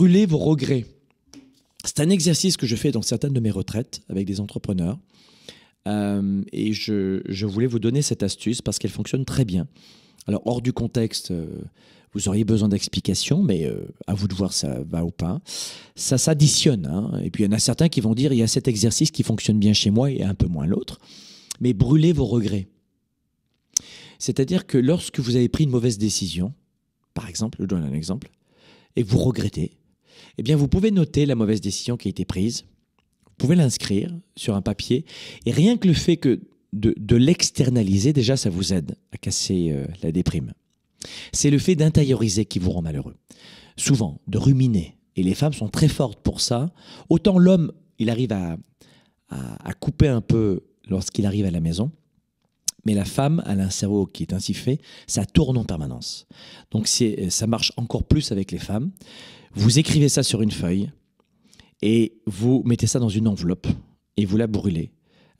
Brûlez vos regrets. C'est un exercice que je fais dans certaines de mes retraites avec des entrepreneurs. Euh, et je, voulais vous donner cette astuce parce qu'elle fonctionne très bien. Alors, hors du contexte, euh, vous auriez besoin d'explications, mais euh, à vous de voir ça va ou pas. Ça s'additionne. Hein. Et puis, il y en a certains qui vont dire il y a cet exercice qui fonctionne bien chez moi et un peu moins l'autre. Mais brûlez vos regrets. C'est-à-dire que lorsque vous avez pris une mauvaise décision, par exemple, je donne un exemple, et vous regrettez, eh bien vous pouvez noter la mauvaise décision qui a été prise, vous pouvez l'inscrire sur un papier, et rien que le fait que de, l'externaliser, déjà ça vous aide à casser euh, la déprime. C'est le fait d'intérioriser qui vous rend malheureux. Souvent, de ruminer. Et les femmes sont très fortes pour ça. Autant l'homme, il arrive à couper un peu lorsqu'il arrive à la maison. Mais la femme, elle a un cerveau qui est ainsi fait, ça tourne en permanence. Donc euh, ça marche encore plus avec les femmes. Vous écrivez ça sur une feuille et vous mettez ça dans une enveloppe et vous la brûlez.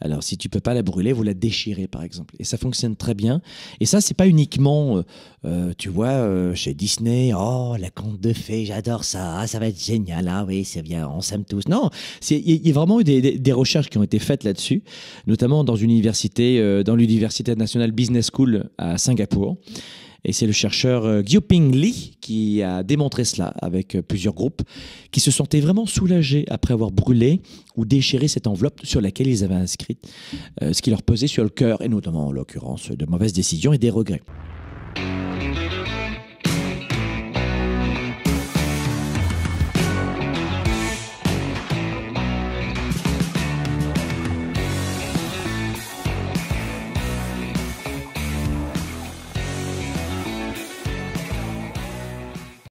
Alors si tu peux pas la brûler, vous la déchirez par exemple. Et ça fonctionne très bien. Et ça, c'est pas uniquement, euh, euh, tu vois, euh, chez Disney, oh la conte de fées, j'adore ça, ah, ça va être génial, ah oui, c'est bien, on s'aime tous. Non, il y, a vraiment eu des, recherches qui ont été faites là-dessus, notamment dans l'université, université dans l'université nationale Business School à Singapour. Et c'est le chercheur euh, Ping Li qui a démontré cela avec euh, plusieurs groupes qui se sentaient vraiment soulagés après avoir brûlé ou déchiré cette enveloppe sur laquelle ils avaient inscrit euh, ce qui leur pesait sur le cœur, et notamment en l'occurrence de mauvaises décisions et des regrets.